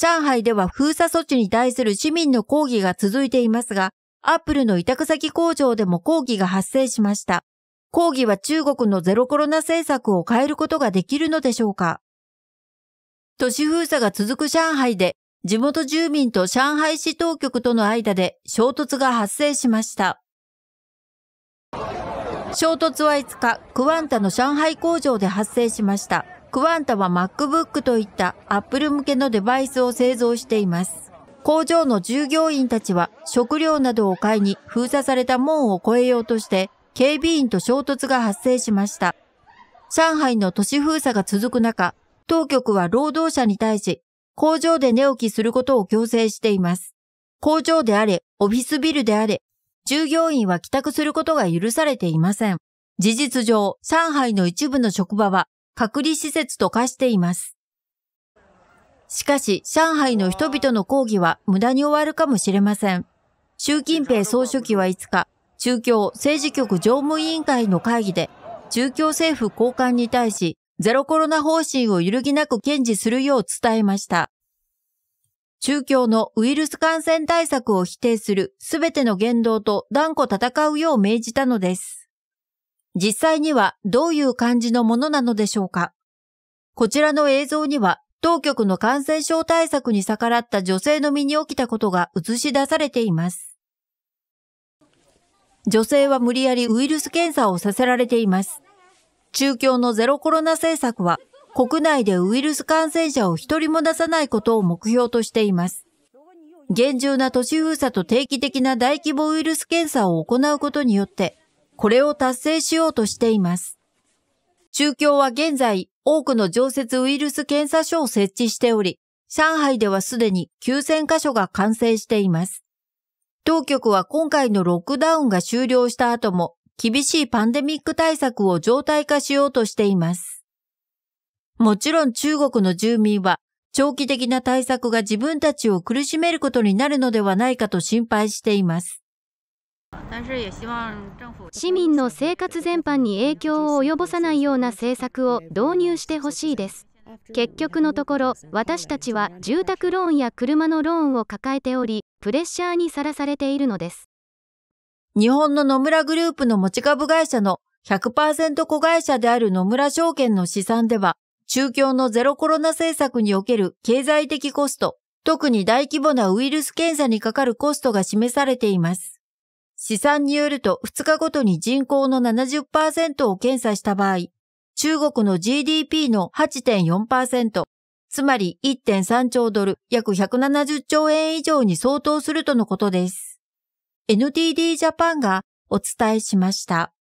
上海では封鎖措置に対する市民の抗議が続いていますが、アップルの委託先工場でも抗議が発生しました。抗議は中国のゼロコロナ政策を変えることができるのでしょうか都市封鎖が続く上海で、地元住民と上海市当局との間で衝突が発生しました。衝突は5日、クワンタの上海工場で発生しました。クワンタは MacBook といったアップル向けのデバイスを製造しています。工場の従業員たちは食料などを買いに封鎖された門を越えようとして警備員と衝突が発生しました。上海の都市封鎖が続く中、当局は労働者に対し工場で寝起きすることを強制しています。工場であれ、オフィスビルであれ、従業員は帰宅することが許されていません。事実上、上海の一部の職場は隔離施設と化しています。しかし、上海の人々の抗議は無駄に終わるかもしれません。習近平総書記は5日、中共政治局常務委員会の会議で、中共政府高官に対し、ゼロコロナ方針を揺るぎなく堅持するよう伝えました。中共のウイルス感染対策を否定する全ての言動と断固戦うよう命じたのです。実際にはどういう感じのものなのでしょうかこちらの映像には当局の感染症対策に逆らった女性の身に起きたことが映し出されています。女性は無理やりウイルス検査をさせられています。中共のゼロコロナ政策は国内でウイルス感染者を一人も出さないことを目標としています。厳重な都市封鎖と定期的な大規模ウイルス検査を行うことによってこれを達成しようとしています。中共は現在、多くの常設ウイルス検査所を設置しており、上海ではすでに9000カ所が完成しています。当局は今回のロックダウンが終了した後も、厳しいパンデミック対策を常態化しようとしています。もちろん中国の住民は長期的な対策が自分たちを苦しめることになるのではないかと心配しています。市民の生活全般に影響を及ぼさないような政策を導入してほしいです。結局のところ私たちは住宅ローンや車のローンを抱えておりプレッシャーにさらされているのです日本の野村グループの持ち株会社の100%子会社である野村証券の試算では中共のゼロコロナ政策における経済的コスト特に大規模なウイルス検査にかかるコストが示されています試算によると2日ごとに人口の70%を検査した場合、中国の GDP の8.4%、つまり1.3兆ドル、約170兆円以上に相当するとのことです。NTD ジャパンがお伝えしました。